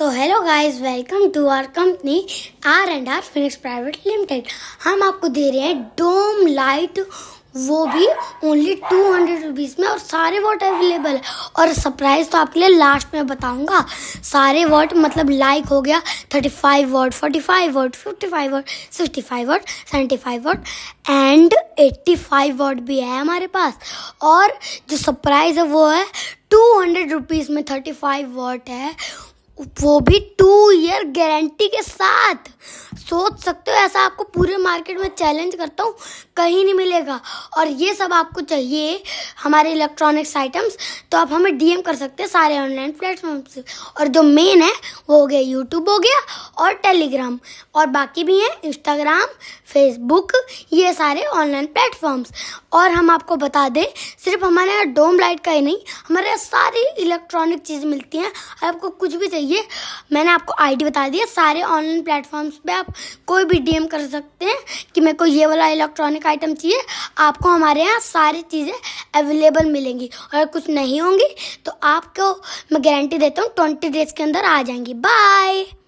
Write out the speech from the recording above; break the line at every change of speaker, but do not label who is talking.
so hello guys welcome to R company R and R Phoenix private limited हम आपको दे रहे हैं डोम light वो भी ओनली टू हंड्रेड रुपीज़ में और सारे वॉट अवेलेबल है और सरप्राइज तो आपके लिए लास्ट में बताऊंगा सारे वॉट मतलब लाइक हो गया thirty five watt forty five watt fifty five watt sixty five watt seventy five watt and eighty five watt भी है हमारे पास और जो सरप्राइज है वो है टू हंड्रेड रुपीज़ में थर्टी फाइव वॉट है वो भी टू ईयर गारंटी के साथ सोच सकते हो ऐसा आपको पूरे मार्केट में चैलेंज करता हूँ कहीं नहीं मिलेगा और ये सब आपको चाहिए हमारे इलेक्ट्रॉनिक्स आइटम्स तो आप हमें डीएम कर सकते हैं सारे ऑनलाइन प्लेटफॉर्म से और जो मेन है वो हो गया यूट्यूब हो गया और टेलीग्राम और बाकी भी हैं इंस्टाग्राम फेसबुक ये सारे ऑनलाइन प्लेटफॉर्म्स और हम आपको बता दें सिर्फ हमारे यहाँ डोम लाइट का ही नहीं हमारे यहाँ सारी इलेक्ट्रॉनिक चीज़ मिलती हैं आपको कुछ भी चाहिए कीजिए मैंने आपको आईडी बता दिया सारे ऑनलाइन प्लेटफॉर्म्स पे आप कोई भी डीएम कर सकते हैं कि मेरे को ये वाला इलेक्ट्रॉनिक आइटम चाहिए आपको हमारे यहाँ सारी चीज़ें अवेलेबल मिलेंगी और कुछ नहीं होंगी तो आपको मैं गारंटी देता हूँ ट्वेंटी डेज के अंदर आ जाएंगी बाय